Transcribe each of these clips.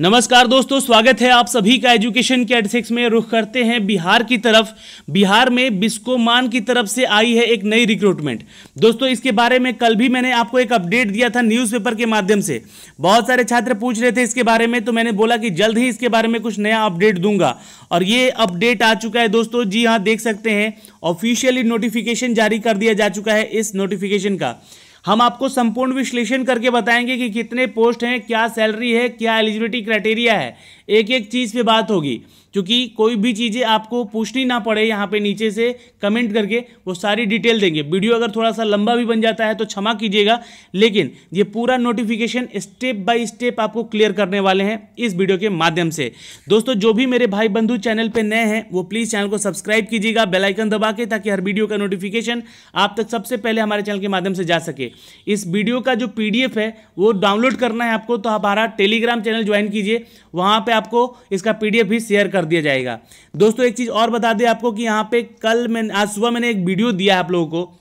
नमस्कार दोस्तों स्वागत है आप सभी का एजुकेशन के एडसेक्स में रुख करते हैं बिहार की तरफ बिहार में बिस्कोमान की तरफ से आई है एक नई रिक्रूटमेंट दोस्तों इसके बारे में कल भी मैंने आपको एक अपडेट दिया था न्यूज़पेपर के माध्यम से बहुत सारे छात्र पूछ रहे थे इसके बारे में तो मैंने बोला कि जल्द ही इसके बारे में कुछ नया अपडेट दूंगा और ये अपडेट आ चुका है दोस्तों जी हाँ देख सकते हैं ऑफिशियली नोटिफिकेशन जारी कर दिया जा चुका है इस नोटिफिकेशन का हम आपको संपूर्ण विश्लेषण करके बताएंगे कि कितने पोस्ट हैं क्या सैलरी है क्या एलिजिबिलिटी क्राइटेरिया है एक एक चीज़ पे बात होगी क्योंकि कोई भी चीज़ें आपको पूछनी ना पड़े यहाँ पे नीचे से कमेंट करके वो सारी डिटेल देंगे वीडियो अगर थोड़ा सा लंबा भी बन जाता है तो क्षमा कीजिएगा लेकिन ये पूरा नोटिफिकेशन स्टेप बाय स्टेप आपको क्लियर करने वाले हैं इस वीडियो के माध्यम से दोस्तों जो भी मेरे भाई बंधु चैनल पर नए हैं वो प्लीज़ चैनल को सब्सक्राइब कीजिएगा बेलाइकन दबा के ताकि हर वीडियो का नोटिफिकेशन आप तक सबसे पहले हमारे चैनल के माध्यम से जा सके इस वीडियो का जो पीडीएफ है वो डाउनलोड करना है आपको तो हमारा टेलीग्राम चैनल ज्वाइन कीजिए वहाँ पे आपको इसका पीडीएफ भी शेयर कर दिया जाएगा दोस्तों एक चीज़ और बता दें आपको कि यहाँ पे कल मैंने आज सुबह मैंने एक वीडियो दिया आप लोगों को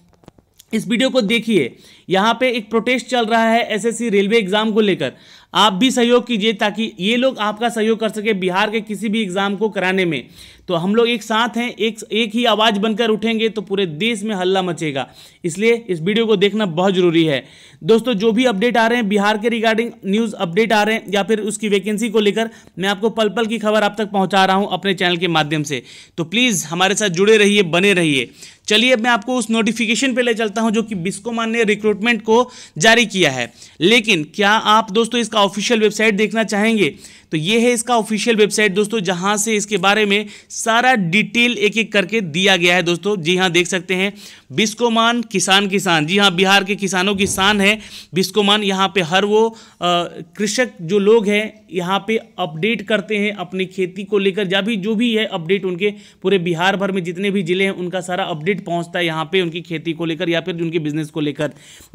इस वीडियो को देखिए यहाँ पे एक प्रोटेस्ट चल रहा है एसएससी रेलवे एग्ज़ाम को लेकर आप भी सहयोग कीजिए ताकि ये लोग आपका सहयोग कर सके बिहार के किसी भी एग्ज़ाम को कराने में तो हम लोग एक साथ हैं एक एक ही आवाज़ बनकर उठेंगे तो पूरे देश में हल्ला मचेगा इसलिए इस वीडियो को देखना बहुत ज़रूरी है दोस्तों जो भी अपडेट आ रहे हैं बिहार के रिगार्डिंग न्यूज़ अपडेट आ रहे हैं या फिर उसकी वैकेंसी को लेकर मैं आपको पल पल की खबर आप तक पहुँचा रहा हूँ अपने चैनल के माध्यम से तो प्लीज़ हमारे साथ जुड़े रहिए बने रहिए चलिए अब मैं आपको उस नोटिफिकेशन पे ले चलता हूं जो कि बिस्कोमान ने रिक्रूटमेंट को जारी किया है लेकिन क्या आप दोस्तों इसका ऑफिशियल वेबसाइट देखना चाहेंगे तो ये है इसका ऑफिशियल वेबसाइट दोस्तों जहां से इसके बारे में सारा डिटेल एक एक करके दिया गया है दोस्तों जी हां देख सकते हैं बिस्कोमान किसान किसान जी हां बिहार के किसानों की शान है बिस्कोमान यहां पे हर वो कृषक जो लोग हैं यहां पे अपडेट करते हैं अपनी खेती को लेकर या भी जो भी है अपडेट उनके पूरे बिहार भर में जितने भी जिले हैं उनका सारा अपडेट पहुँचता है यहाँ पे उनकी खेती को लेकर या फिर उनके बिजनेस को लेकर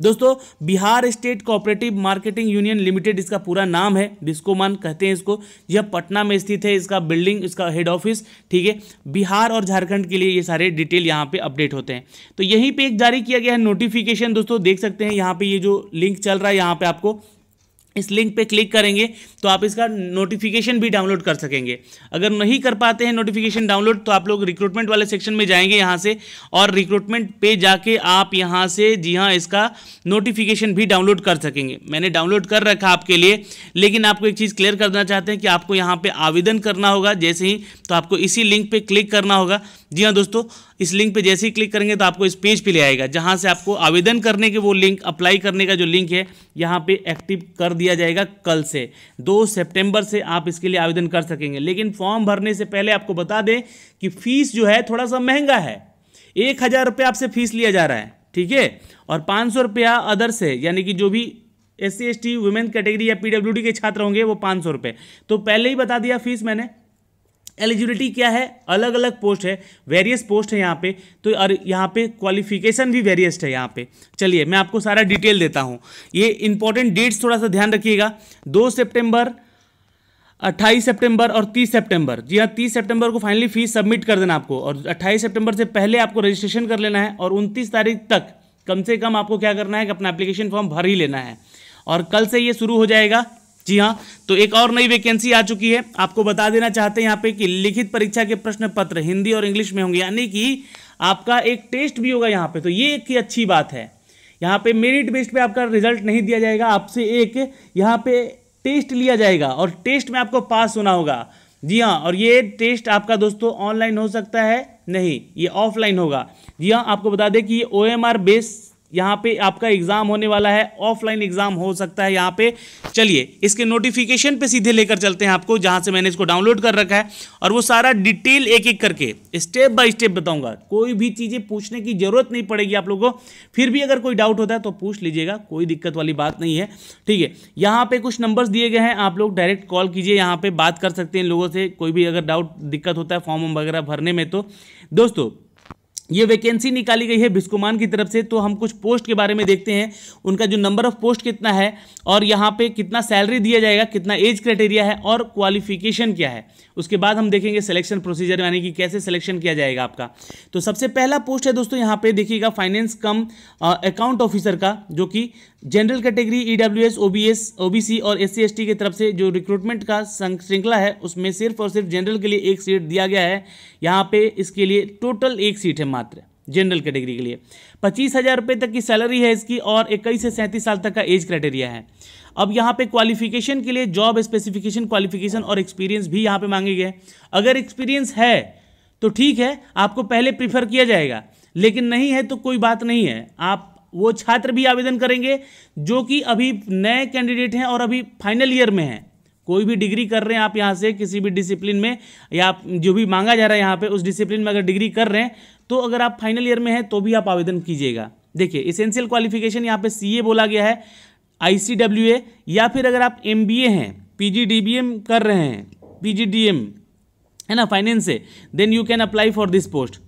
दोस्तों Bihar state cooperative marketing union limited इसका पूरा नाम है बिस्कोमान कहते हैं इसको यह पटना में स्थित है इसका बिल्डिंग इसका हेड ऑफिस ठीक है बिहार और झारखंड के लिए ये सारे डिटेल यहाँ पे अपडेट होते हैं तो यहीं पे एक जारी किया गया है नोटिफिकेशन दोस्तों देख सकते हैं यहाँ पे ये जो लिंक चल रहा है यहाँ पे आपको इस लिंक पे क्लिक करेंगे तो आप इसका नोटिफिकेशन भी डाउनलोड कर सकेंगे अगर नहीं कर पाते हैं नोटिफिकेशन डाउनलोड तो आप लोग रिक्रूटमेंट वाले सेक्शन में जाएंगे यहाँ से और रिक्रूटमेंट पे जाके आप यहाँ से जी हाँ इसका नोटिफिकेशन भी डाउनलोड कर सकेंगे मैंने डाउनलोड कर रखा आपके लिए लेकिन आपको एक चीज़ क्लियर करना चाहते हैं कि आपको यहाँ पर आवेदन करना होगा जैसे ही तो आपको इसी लिंक पर क्लिक करना होगा जी हाँ दोस्तों इस लिंक पे जैसे ही क्लिक करेंगे तो आपको इस पेज पे ले आएगा जहां से आपको आवेदन करने के वो लिंक अप्लाई करने का जो लिंक है यहां पे एक्टिव कर दिया जाएगा कल से दो सितंबर से आप इसके लिए आवेदन कर सकेंगे लेकिन फॉर्म भरने से पहले आपको बता दें कि फीस जो है थोड़ा सा महंगा है एक हज़ार रुपये आपसे फीस लिया जा रहा है ठीक है और पाँच सौ रुपया अदर से यानी कि जो भी S C S T women category या पी के छात्र होंगे वो पाँच सौ तो पहले ही बता दिया फीस मैंने एलिजिबिलिटी क्या है अलग अलग पोस्ट है वेरियस पोस्ट है यहाँ पे तो और यहाँ पे क्वालिफिकेशन भी वेरियस है यहाँ पे चलिए मैं आपको सारा डिटेल देता हूँ ये इंपॉर्टेंट डेट्स थोड़ा सा ध्यान रखिएगा दो सेप्टेम्बर अट्ठाईस सितंबर और तीस सितंबर जी हाँ तीस सितंबर को फाइनली फीस सबमिट कर देना आपको और अट्ठाईस सितंबर से पहले आपको रजिस्ट्रेशन कर लेना है और उनतीस तारीख तक कम से कम आपको क्या करना है कि अपना एप्लीकेशन फॉर्म भर ही लेना है और कल से ये शुरू हो जाएगा जी हाँ तो एक और नई वैकेंसी आ चुकी है आपको बता देना चाहते हैं यहाँ पे कि लिखित परीक्षा के प्रश्न पत्र हिंदी और इंग्लिश में होंगे यानी कि आपका एक टेस्ट भी होगा यहाँ पे तो ये एक अच्छी बात है यहाँ पे मेरिट बेस्ड पे आपका रिजल्ट नहीं दिया जाएगा आपसे एक यहाँ पे टेस्ट लिया जाएगा और टेस्ट में आपको पास होना होगा जी हाँ और ये टेस्ट आपका दोस्तों ऑनलाइन हो सकता है नहीं ये ऑफलाइन होगा जी हाँ आपको बता दें कि ये ओ एम आर बेस यहाँ पे आपका एग्ज़ाम होने वाला है ऑफलाइन एग्ज़ाम हो सकता है यहाँ पे चलिए इसके नोटिफिकेशन पे सीधे लेकर चलते हैं आपको जहाँ से मैंने इसको डाउनलोड कर रखा है और वो सारा डिटेल एक एक करके स्टेप बाय स्टेप बताऊंगा कोई भी चीज़ें पूछने की ज़रूरत नहीं पड़ेगी आप लोगों को फिर भी अगर कोई डाउट होता है तो पूछ लीजिएगा कोई दिक्कत वाली बात नहीं है ठीक है यहाँ पर कुछ नंबर्स दिए गए हैं आप लोग डायरेक्ट कॉल कीजिए यहाँ पर बात कर सकते हैं लोगों से कोई भी अगर डाउट दिक्कत होता है फॉर्म वगैरह भरने में तो दोस्तों ये वैकेंसी निकाली गई है बिस्कुमान की तरफ से तो हम कुछ पोस्ट के बारे में देखते हैं उनका जो नंबर ऑफ पोस्ट कितना है और यहाँ पे कितना सैलरी दिया जाएगा कितना एज क्राइटेरिया है और क्वालिफिकेशन क्या है उसके बाद हम देखेंगे सिलेक्शन प्रोसीजर यानी कि कैसे सिलेक्शन किया जाएगा आपका तो सबसे पहला पोस्ट है दोस्तों यहाँ पे देखिएगा फाइनेंस कम अकाउंट ऑफिसर का जो कि general category E W S O B S O B C और एस सी एस टी की तरफ से जो रिक्रूटमेंट का श्रृंखला है उसमें सिर्फ और सिर्फ जनरल के लिए एक सीट दिया गया है यहाँ पे इसके लिए टोटल एक सीट है मात्र जनरल कैटेगरी के लिए पच्चीस हज़ार रुपये तक की सैलरी है इसकी और इक्कीस से सैंतीस साल तक का एज क्राइटेरिया है अब यहाँ पे क्वालिफिकेशन के लिए जॉब स्पेसिफिकेशन क्वालिफिकेशन और एक्सपीरियंस भी यहाँ पे मांगे गए अगर एक्सपीरियंस है तो ठीक है आपको पहले प्रीफर किया जाएगा लेकिन नहीं है तो कोई बात नहीं है आप वो छात्र भी आवेदन करेंगे जो कि अभी नए कैंडिडेट हैं और अभी फाइनल ईयर में हैं कोई भी डिग्री कर रहे हैं आप यहाँ से किसी भी डिसिप्लिन में या जो भी मांगा जा रहा है यहाँ पे उस डिसिप्लिन में अगर डिग्री कर रहे हैं तो अगर आप फाइनल ईयर में हैं तो भी आप आवेदन कीजिएगा देखिए इसेंशियल क्वालिफिकेशन यहाँ पे सीए बोला गया है आई या फिर अगर आप एम हैं पी कर रहे हैं पी है ना फाइनेंस से then you can apply for this post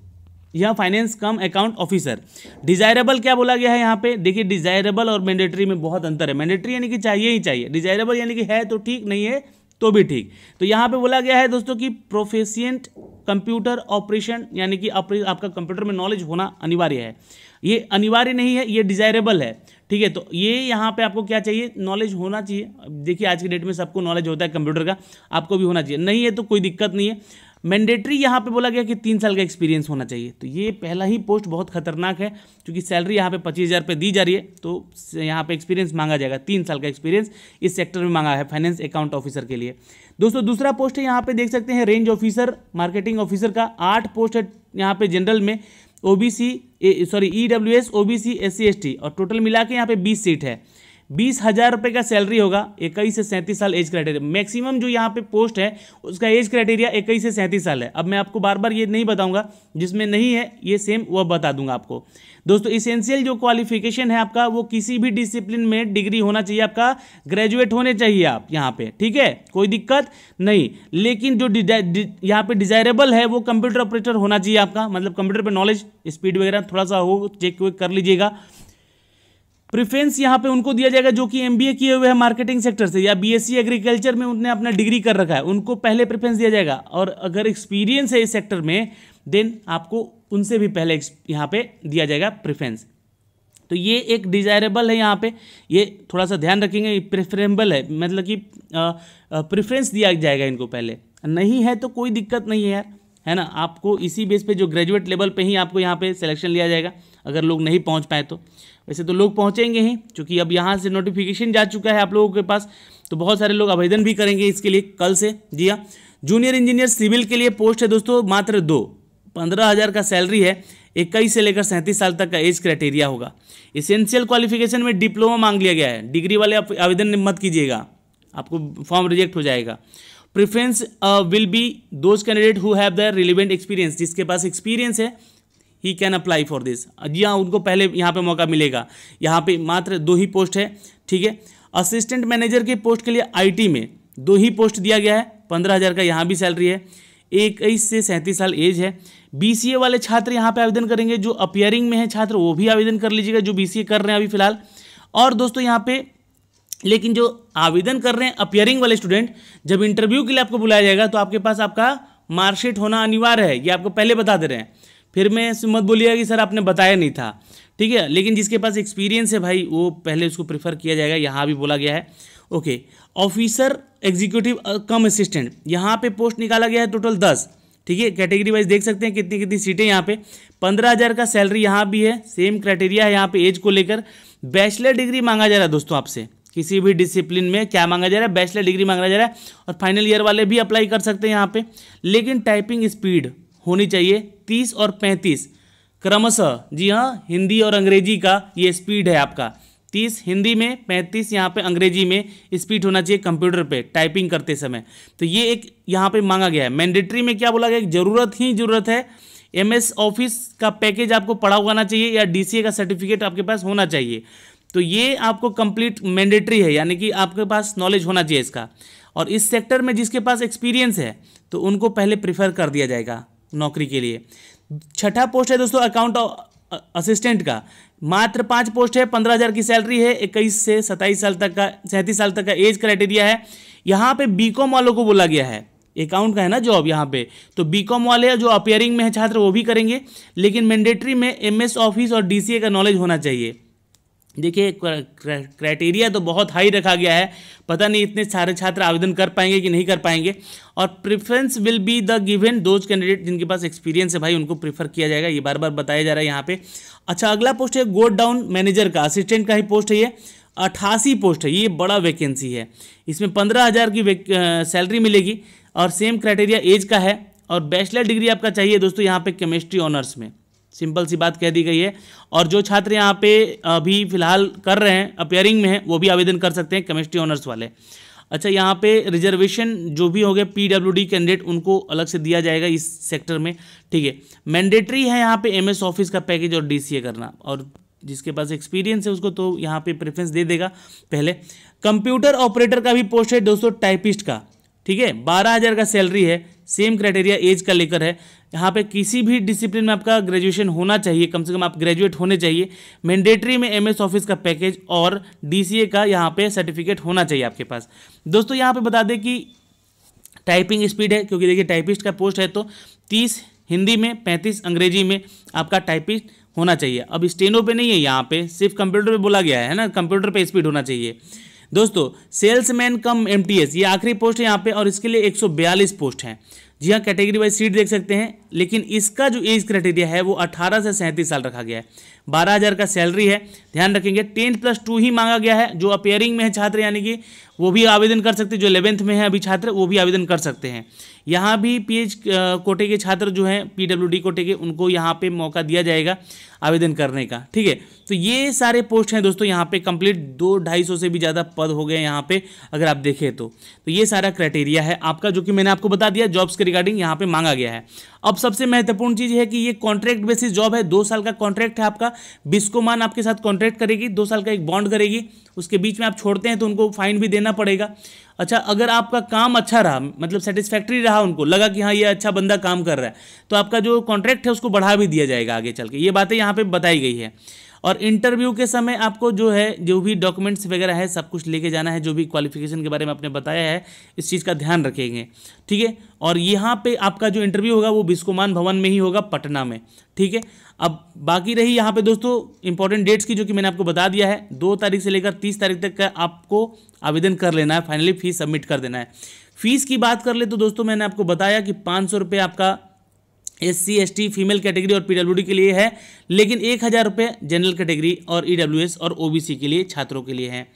या finance cum account officer desirable क्या बोला गया है यहाँ पे देखिए डिजायरेबल और मैंडेटरी में बहुत अंतर है मैंडेटरी यानी कि चाहिए ही चाहिए डिजायरेबल यानी कि है तो ठीक नहीं है तो भी ठीक तो यहाँ पे बोला गया है दोस्तों कि प्रोफेशियंट कंप्यूटर ऑपरेशन यानी कि आपका कंप्यूटर में नॉलेज होना अनिवार्य है ये अनिवार्य नहीं है ये डिजायरेबल है ठीक है तो ये यहाँ पे आपको क्या चाहिए नॉलेज होना चाहिए देखिए आज के डेट में सबको नॉलेज होता है कंप्यूटर का आपको भी होना चाहिए नहीं है तो कोई दिक्कत नहीं है मैंडेटरी यहाँ पे बोला गया कि तीन साल का एक्सपीरियंस होना चाहिए तो ये पहला ही पोस्ट बहुत खतरनाक है क्योंकि सैलरी यहाँ पे पच्चीस हज़ार रुपये दी जा रही है तो यहाँ पे एक्सपीरियंस मांगा जाएगा तीन साल का एक्सपीरियंस इस सेक्टर में मांगा है फाइनेंस अकाउंट ऑफिसर के लिए दोस्तों दूसरा पोस्ट है यहाँ पे देख सकते हैं रेंज ऑफिसर मार्केटिंग ऑफिसर का आठ पोस्ट है यहाँ पे जनरल में ओ सॉरी ई डब्ल्यू और टोटल मिला के यहाँ पे बीस सीट है बीस हज़ार रुपये का सैलरी होगा इक्कीस से सैंतीस साल एज क्राइटेरिया मैक्सिमम जो यहाँ पे पोस्ट है उसका एज क्राइटेरिया इक्कीस से सैंतीस साल है अब मैं आपको बार बार ये नहीं बताऊंगा जिसमें नहीं है ये सेम वह बता दूंगा आपको दोस्तों इसेंशियल जो क्वालिफिकेशन है आपका वो किसी भी डिसिप्लिन में डिग्री होना चाहिए आपका ग्रेजुएट होने चाहिए आप यहाँ पे ठीक है कोई दिक्कत नहीं लेकिन जो यहाँ पे डिजायरेबल है वो कंप्यूटर ऑपरेटर होना चाहिए आपका मतलब कंप्यूटर पर नॉलेज स्पीड वगैरह थोड़ा सा हो चेक वेक कर लीजिएगा प्रिफ्रेंस यहाँ पे उनको दिया जाएगा जो कि एमबीए किए हुए हैं मार्केटिंग सेक्टर से या बीएससी एग्रीकल्चर e में उनने अपना डिग्री कर रखा है उनको पहले प्रिफ्रेंस दिया जाएगा और अगर एक्सपीरियंस है इस सेक्टर में देन आपको उनसे भी पहले यहाँ पे दिया जाएगा प्रिफ्रेंस तो ये एक डिजायरेबल है यहाँ पे ये थोड़ा सा ध्यान रखेंगे प्रेफरेबल है मतलब कि प्रेफरेंस दिया जाएगा इनको पहले नहीं है तो कोई दिक्कत नहीं है यार है ना आपको इसी बेस पे जो ग्रेजुएट लेवल पे ही आपको यहाँ पे सिलेक्शन लिया जाएगा अगर लोग नहीं पहुँच पाए तो वैसे तो लोग पहुँचेंगे ही चूँकि अब यहाँ से नोटिफिकेशन जा चुका है आप लोगों के पास तो बहुत सारे लोग आवेदन भी करेंगे इसके लिए कल से जी हाँ जूनियर इंजीनियर सिविल के लिए पोस्ट है दोस्तों मात्र दो पंद्रह हज़ार का सैलरी है इक्कीस से लेकर सैंतीस साल तक का एज क्राइटेरिया होगा इसेंशियल क्वालिफिकेशन में डिप्लोमा मांग लिया गया है डिग्री वाले आप आवेदन मत कीजिएगा आपको फॉर्म रिजेक्ट हो जाएगा preference will be those candidate who have the relevant experience जिसके पास एक्सपीरियंस है ही कैन अप्लाई फॉर दिस जी हाँ उनको पहले यहाँ पे मौका मिलेगा यहाँ पे मात्र दो ही पोस्ट है ठीक है असिस्टेंट मैनेजर के पोस्ट के लिए आईटी में दो ही पोस्ट दिया गया है पंद्रह हज़ार का यहाँ भी सैलरी है इक्कीस से सैंतीस साल एज है बीसीए वाले छात्र यहाँ पे आवेदन करेंगे जो अपियरिंग में है छात्र वो भी आवेदन कर लीजिएगा जो बी कर रहे हैं अभी फिलहाल और दोस्तों यहाँ पे लेकिन जो आवेदन कर रहे हैं अपियरिंग वाले स्टूडेंट जब इंटरव्यू के लिए आपको बुलाया जाएगा तो आपके पास आपका मार्कशीट होना अनिवार्य है ये आपको पहले बता दे रहे हैं फिर मैं मत बोलिएगा कि सर आपने बताया नहीं था ठीक है लेकिन जिसके पास एक्सपीरियंस है भाई वो पहले उसको प्रेफर किया जाएगा यहाँ भी बोला गया है okay officer executive cum assistant यहाँ पे पोस्ट निकाला गया है टोटल दस ठीक है कैटेगरी वाइज देख सकते हैं कितनी कितनी सीटें यहाँ पे पंद्रह हज़ार का सैलरी यहाँ भी है सेम क्राइटेरिया है यहाँ पे एज को लेकर बैचलर डिग्री मांगा जा रहा है दोस्तों आपसे किसी भी डिसिप्लिन में क्या मांगा जा रहा है बैचलर डिग्री मांगा जा रहा है और फाइनल ईयर वाले भी अप्लाई कर सकते हैं यहाँ पे लेकिन टाइपिंग स्पीड होनी चाहिए तीस और पैंतीस क्रमशः जी हाँ हिंदी और अंग्रेजी का ये स्पीड है आपका तीस हिंदी में पैंतीस यहाँ पे अंग्रेजी में स्पीड होना चाहिए कंप्यूटर पे टाइपिंग करते समय तो ये एक यहाँ पे मांगा गया है मैंडेटरी में क्या बोला गया एक जरूरत ही जरूरत है एम एस ऑफिस का पैकेज आपको पढ़ा उगाना चाहिए या डी का सर्टिफिकेट आपके पास होना चाहिए तो ये आपको कंप्लीट मैंडेटरी है यानी कि आपके पास नॉलेज होना चाहिए इसका और इस सेक्टर में जिसके पास एक्सपीरियंस है तो उनको पहले प्रीफर कर दिया जाएगा नौकरी के लिए छठा पोस्ट है दोस्तों अकाउंट असिस्टेंट का मात्र पांच पोस्ट है पंद्रह हज़ार की सैलरी है इक्कीस से सत्ताईस साल तक का सैंतीस साल तक का एज क्राइटेरिया है यहाँ पे बीकॉम वालों को बोला गया है अकाउंट का है ना जॉब यहाँ पे तो बीकॉम वाले जो अपेयरिंग में है छात्र वो भी करेंगे लेकिन मैंडेटरी में एमएस ऑफिस और डीसीए का नॉलेज होना चाहिए देखिए क्राइटेरिया तो बहुत हाई रखा गया है पता नहीं इतने सारे छात्र आवेदन कर पाएंगे कि नहीं कर पाएंगे और preference will be the given those candidate जिनके पास एक्सपीरियंस है भाई उनको प्रेफर किया जाएगा ये बार बार बताया जा रहा है यहाँ पे अच्छा अगला पोस्ट है गोड डाउन मैनेजर का असिस्टेंट का ही पोस्ट है ये अट्ठासी पोस्ट है ये बड़ा वैकेंसी है इसमें पंद्रह हज़ार की सैलरी मिलेगी और सेम क्राइटेरिया एज का है और बैचलर डिग्री आपका चाहिए दोस्तों यहाँ पर केमिस्ट्री ऑनर्स में सिंपल सी बात कह दी गई है और जो छात्र यहाँ पे अभी फिलहाल कर रहे हैं अपेयरिंग में हैं वो भी आवेदन कर सकते हैं केमिस्ट्री ऑनर्स वाले अच्छा यहाँ पे रिजर्वेशन जो भी हो गया पी कैंडिडेट उनको अलग से दिया जाएगा इस सेक्टर में ठीक है मैंडेटरी है यहाँ पे एमएस ऑफिस का पैकेज और डीसीए करना और जिसके पास एक्सपीरियंस है उसको तो यहाँ पे प्रेफरेंस दे देगा पहले कंप्यूटर ऑपरेटर का भी पोस्ट है दोस्तों टाइपिस्ट का ठीक है बारह हज़ार का सैलरी है सेम क्राइटेरिया एज का लेकर है यहाँ पे किसी भी डिसिप्लिन में आपका ग्रेजुएशन होना चाहिए कम से कम आप ग्रेजुएट होने चाहिए मैंडेटरी में एमएस ऑफिस का पैकेज और डीसीए का यहाँ पे सर्टिफिकेट होना चाहिए आपके पास दोस्तों यहाँ पे बता दें कि टाइपिंग स्पीड है क्योंकि देखिए टाइपिस्ट का पोस्ट है तो तीस हिंदी में पैंतीस अंग्रेजी में आपका टाइपिस्ट होना चाहिए अब स्टेनो पर नहीं है यहाँ पे सिर्फ कंप्यूटर पर बोला गया है ना कंप्यूटर पर स्पीड होना चाहिए दोस्तों सेल्समैन कम एमटीएस ये आखिरी पोस्ट है यहाँ पे और इसके लिए 142 पोस्ट हैं जी हाँ कैटेगरी वाइज सीट देख सकते हैं लेकिन इसका जो एज क्राइटेरिया है वो 18 से सैंतीस साल रखा गया है बारह हज़ार का सैलरी है ध्यान रखेंगे टेंथ प्लस टू ही मांगा गया है जो अपेयरिंग में है छात्र यानी कि वो भी आवेदन कर सकते हैं जो इलेवेंथ में है अभी छात्र वो भी आवेदन कर सकते हैं यहाँ भी पी कोटे के छात्र जो हैं पी कोटे के उनको यहाँ पर मौका दिया जाएगा आवेदन करने का ठीक है तो ये सारे पोस्ट हैं दोस्तों यहाँ पे कंप्लीट दो ढाई सौ से भी ज़्यादा पद हो गए यहाँ पे अगर आप देखें तो, तो ये सारा क्राइटेरिया है आपका जो कि मैंने आपको बता दिया जॉब्स के रिगार्डिंग यहाँ पर मांगा गया है अब सबसे महत्वपूर्ण चीज है कि ये कॉन्ट्रैक्ट बेसिस जॉब है दो साल का कॉन्ट्रैक्ट है आपका बिस्कोमान आपके साथ कॉन्ट्रैक्ट करेगी दो साल का एक बॉन्ड करेगी उसके बीच में आप छोड़ते हैं तो उनको फाइन भी देना पड़ेगा अच्छा अगर आपका काम अच्छा रहा मतलब सेटिस्फैक्ट्री रहा उनको लगा कि हाँ ये अच्छा बंदा काम कर रहा है तो आपका जो कॉन्ट्रैक्ट है उसको बढ़ा भी दिया जाएगा आगे चल के ये बातें यहाँ पर बताई गई है और इंटरव्यू के समय आपको जो है जो भी डॉक्यूमेंट्स वगैरह है सब कुछ लेके जाना है जो भी क्वालिफिकेशन के बारे में आपने बताया है इस चीज़ का ध्यान रखेंगे ठीक है और यहाँ पे आपका जो इंटरव्यू होगा वो बिस्कोमान भवन में ही होगा पटना में ठीक है अब बाकी रही यहाँ पे दोस्तों इंपॉर्टेंट डेट्स की जो कि मैंने आपको बता दिया है दो तारीख से लेकर तीस तारीख तक का आपको आवेदन कर लेना है फाइनली फीस सबमिट कर देना है फीस की बात कर ले तो दोस्तों मैंने आपको बताया कि पाँच सौ आपका S C S T female category और पीडब्ल्यूडी के लिए है लेकिन एक हज़ार रुपये जनरल कैटेगरी और ई e और ओबीसी के लिए छात्रों के लिए है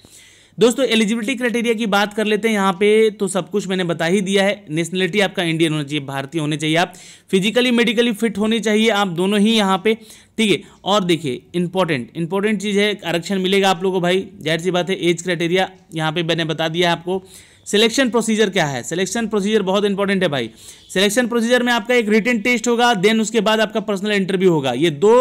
दोस्तों एलिजिबिलिटी क्राइटेरिया की बात कर लेते हैं यहाँ पे तो सब कुछ मैंने बता ही दिया है नेशनलिटी आपका इंडियन होना चाहिए भारतीय होने चाहिए आप फिजिकली मेडिकली फिट होने चाहिए आप दोनों ही यहाँ पे ठीक है और देखिए इंपॉर्टेंट इंपॉर्टेंट चीज़ है आरक्षण मिलेगा आप लोगों को भाई जाहिर सी बात है एज क्राइटेरिया यहाँ पर मैंने बता दिया है आपको सिलेक्शन प्रोसीजर क्या है सिलेक्शन प्रोसीजर बहुत इंपॉर्टेंट है भाई सिलेक्शन प्रोसीजर में आपका एक रिटर्न टेस्ट होगा देन उसके बाद आपका पर्सनल इंटरव्यू होगा ये दो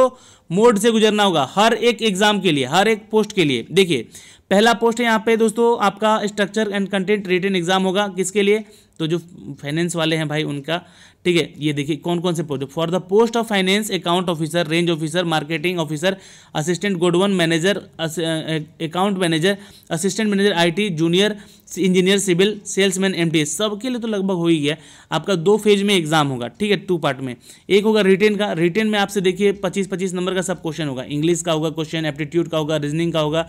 मोड से गुजरना होगा हर एक एग्जाम के लिए हर एक पोस्ट के लिए देखिए पहला पोस्ट है यहाँ पे दोस्तों आपका structure and content written exam होगा किसके लिए तो जो फाइनेंस वाले हैं भाई उनका ठीक है ये देखिए कौन कौन से post for the post of finance account officer range officer marketing officer assistant godown manager account manager assistant manager IT junior engineer civil salesman M T सबके लिए तो लगभग हो ही गया आपका दो फेज में एग्जाम होगा ठीक है टू पार्ट में एक होगा रिटेन का रिटेन में आपसे देखिए पच्चीस पच्चीस नंबर का सब क्वेश्चन होगा इंग्लिश का होगा क्वेश्चन एप्टीट्यूड का होगा रीजनिंग का होगा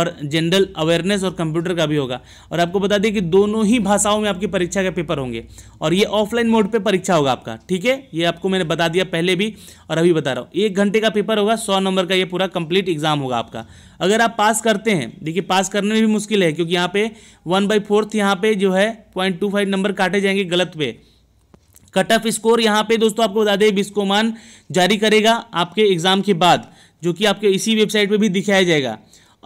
और जनरल अवेयरनेस और कंप्यूटर का भी होगा और आपको बता दें कि दोनों ही भाषाओं में आपकी परीक्षा के पेपर होंगे और ये ऑफलाइन मोड पर परीक्षा होगा आपका ठीक है ये आपको मैंने बता दिया पहले भी और अभी बता रहा हूँ एक घंटे का पेपर होगा सौ नंबर का ये पूरा कंप्लीट एग्जाम होगा आपका अगर आप पास करते हैं देखिए पास करने में भी मुश्किल है क्योंकि यहाँ पे वन वन बाई फोर्थ यहाँ पे जो है पॉइंट टू फाइव नंबर काटे जाएंगे गलत पे कट ऑफ स्कोर यहाँ पे दोस्तों आपको बता दें बिस्कोमान जारी करेगा आपके एग्ज़ाम के बाद जो कि आपके इसी वेबसाइट पे भी दिखाया जाएगा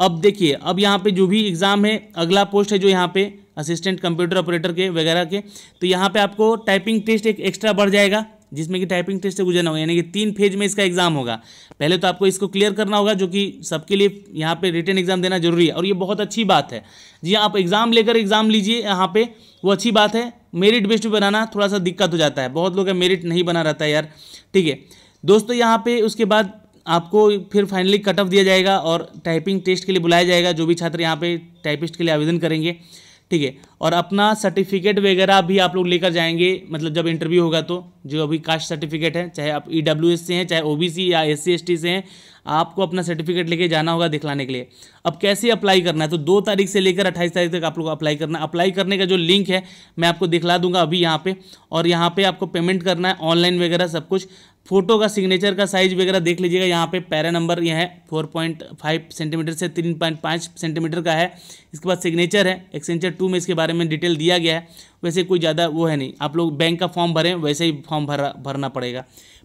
अब देखिए अब यहाँ पे जो भी एग्ज़ाम है अगला पोस्ट है जो यहाँ पे असिस्टेंट कंप्यूटर ऑपरेटर के वगैरह के तो यहाँ पे आपको टाइपिंग टेस्ट एक एक्स्ट्रा बढ़ जाएगा जिसमें कि टाइपिंग टेस्ट से गुजरना होगा यानी कि तीन फेज में इसका एग्जाम होगा पहले तो आपको इसको क्लियर करना होगा जो कि सबके लिए यहाँ पे रिटर्न एग्जाम देना जरूरी है और ये बहुत अच्छी बात है जी हाँ, आप एग्जाम लेकर एग्जाम लीजिए यहाँ पे वो अच्छी बात है मेरिट बेस्ड बनाना थोड़ा सा दिक्कत हो जाता है बहुत लोग का मेरिट नहीं बना रहता है यार ठीक है दोस्तों यहाँ पे उसके बाद आपको फिर फाइनली कट ऑफ दिया जाएगा और टाइपिंग टेस्ट के लिए बुलाया जाएगा जो भी छात्र यहाँ पे टाइपिस्ट के लिए आवेदन करेंगे ठीक है और अपना सर्टिफिकेट वगैरह भी आप लोग लेकर जाएंगे मतलब जब इंटरव्यू होगा तो जो अभी कास्ट सर्टिफिकेट है चाहे आप ई e से हैं चाहे ओ या एस सी से हैं आपको अपना सर्टिफिकेट लेके जाना होगा दिखलाने के लिए अब कैसे अप्लाई करना है तो दो तारीख से लेकर अट्ठाईस तारीख तक आप लोग अप्लाई करना है अप्लाई करने का जो लिंक है मैं आपको दिखला दूंगा अभी यहाँ पे और यहाँ पे आपको पेमेंट करना है ऑनलाइन वगैरह सब कुछ फोटो का सिग्नेचर का साइज वगैरह देख लीजिएगा यहाँ पे पैरा नंबर यह है फोर पॉइंट फाइव सेंटीमीटर से तीन पॉइंट पाँच सेंटीमीटर का है इसके बाद सिग्नेचर है एक्सेंचर टू में इसके बारे में डिटेल दिया गया है वैसे कोई ज़्यादा वो है नहीं आप लोग बैंक का फॉर्म भरें वैसे ही फॉर्म भर भरना पड़ेगा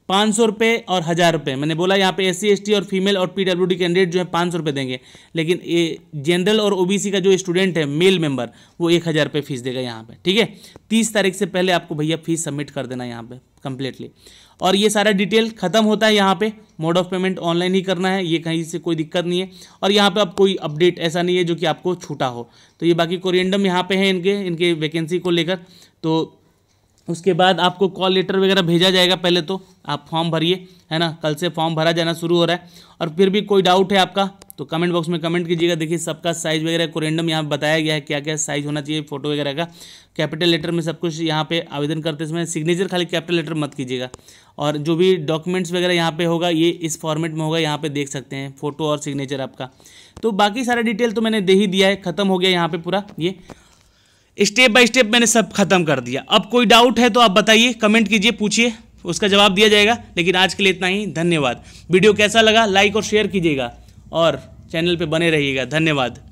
पाँच सौ रुपये और हज़ार रुपये मैंने बोला यहाँ पे एस सी और फीमेल और पी डब्ल्यू डी कैंडिडेट जो है पाँच सौ रुपये देंगे लेकिन ये जनरल और ओ बी सी का जो स्टूडेंट है मेल मेंबर वो एक हज़ार रुपये फीस देगा यहाँ पे ठीक है तीस तारीख से पहले आपको भैया फीस सबमिट कर देना यहाँ पे कंप्लीटली और ये सारा डिटेल खत्म होता है यहाँ पे मोड ऑफ पेमेंट ऑनलाइन ही करना है ये कहीं से कोई दिक्कत नहीं है और यहाँ पे अब कोई अपडेट ऐसा नहीं है जो कि आपको छूटा हो तो ये बाकी कोरियंडम यहाँ पे है इनके इनके वैकेंसी को लेकर तो उसके बाद आपको कॉल लेटर वगैरह भेजा जाएगा पहले तो आप फॉर्म भरिए है ना कल से फॉर्म भरा जाना शुरू हो रहा है और फिर भी कोई डाउट है आपका तो कमेंट बॉक्स में कमेंट कीजिएगा देखिए सबका साइज़ वगैरह को रेंडम यहाँ बताया गया है क्या क्या साइज़ होना चाहिए फोटो वगैरह का कैपिटल लेटर में सब कुछ यहाँ पे आवेदन करते समय सिग्नेचर खाली कैपिटल लेटर मत कीजिएगा और जो भी डॉक्यूमेंट्स वगैरह यहाँ पे होगा ये इस फॉर्मेट में होगा यहाँ पे देख सकते हैं फोटो और सिग्नेचर आपका तो बाकी सारा डिटेल तो मैंने दे ही दिया है ख़त्म हो गया यहाँ पर पूरा ये स्टेप बाय स्टेप मैंने सब खत्म कर दिया अब कोई डाउट है तो आप बताइए कमेंट कीजिए पूछिए उसका जवाब दिया जाएगा लेकिन आज के लिए इतना ही धन्यवाद वीडियो कैसा लगा लाइक और शेयर कीजिएगा और चैनल पे बने रहिएगा धन्यवाद